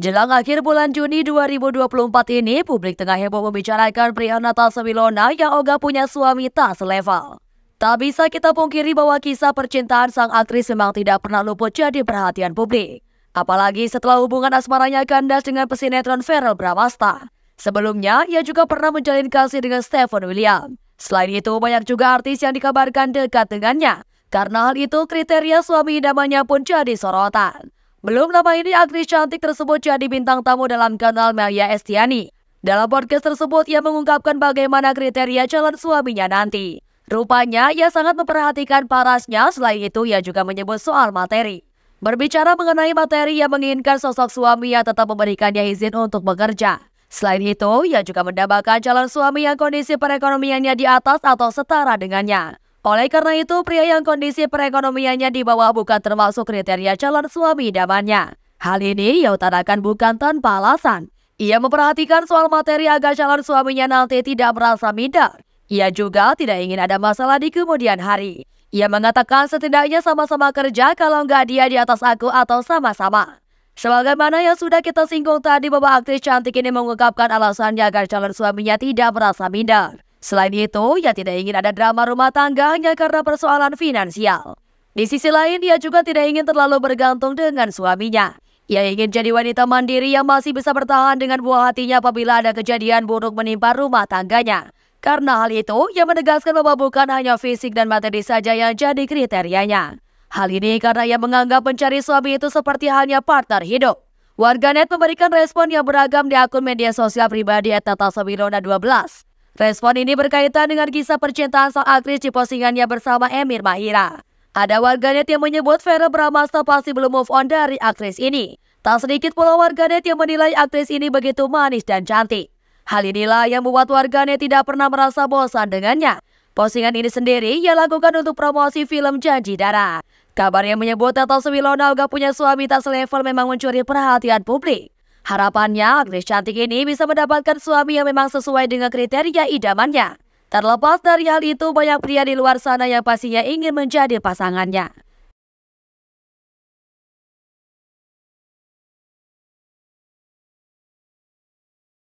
Jelang akhir bulan Juni 2024 ini, publik tengah heboh membicarakan pria Natal Sewilona yang ogah punya suami tak selevel. Tak bisa kita pungkiri bahwa kisah percintaan sang aktris memang tidak pernah luput jadi perhatian publik. Apalagi setelah hubungan asmaranya kandas dengan pesinetron Feral Bramasta. Sebelumnya, ia juga pernah menjalin kasih dengan Stephen William. Selain itu, banyak juga artis yang dikabarkan dekat dengannya. Karena hal itu, kriteria suami idamannya pun jadi sorotan. Belum lama ini aktris cantik tersebut jadi bintang tamu dalam kanal Maya Estiani. Dalam podcast tersebut ia mengungkapkan bagaimana kriteria calon suaminya nanti. Rupanya ia sangat memperhatikan parasnya, selain itu ia juga menyebut soal materi. Berbicara mengenai materi, ia menginginkan sosok suami yang tetap memberikannya izin untuk bekerja. Selain itu, ia juga mendapatkan calon suami yang kondisi perekonomiannya di atas atau setara dengannya. Oleh karena itu, pria yang kondisi perekonomiannya di bawah bukan termasuk kriteria calon suami idamannya. Hal ini ia utarakan bukan tanpa alasan. Ia memperhatikan soal materi agar calon suaminya nanti tidak merasa minder. Ia juga tidak ingin ada masalah di kemudian hari. Ia mengatakan setidaknya sama-sama kerja kalau nggak dia di atas aku atau sama-sama. Sebagaimana yang sudah kita singgung tadi, bahwa aktris cantik ini mengungkapkan alasannya agar calon suaminya tidak merasa minder. Selain itu, ia tidak ingin ada drama rumah tangga hanya karena persoalan finansial. Di sisi lain, ia juga tidak ingin terlalu bergantung dengan suaminya. Ia ingin jadi wanita mandiri yang masih bisa bertahan dengan buah hatinya apabila ada kejadian buruk menimpa rumah tangganya. Karena hal itu, ia menegaskan bahwa bukan hanya fisik dan materi saja yang jadi kriterianya. Hal ini karena ia menganggap mencari suami itu seperti halnya partner hidup. Warganet memberikan respon yang beragam di akun media sosial pribadi @tatasawirona12. Respon ini berkaitan dengan kisah percintaan sang aktris di postingannya bersama Emir Mahira. Ada warganet yang menyebut Vera Bramasta pasti belum move on dari aktris ini. Tak sedikit pula warganet yang menilai aktris ini begitu manis dan cantik. Hal inilah yang membuat warganet tidak pernah merasa bosan dengannya. Postingan ini sendiri ia lakukan untuk promosi film Janji Darah. Kabar yang menyebut Tata Sewilona Uga punya suami tak selevel memang mencuri perhatian publik. Harapannya, aktris cantik ini bisa mendapatkan suami yang memang sesuai dengan kriteria idamannya. Terlepas dari hal itu, banyak pria di luar sana yang pastinya ingin menjadi pasangannya.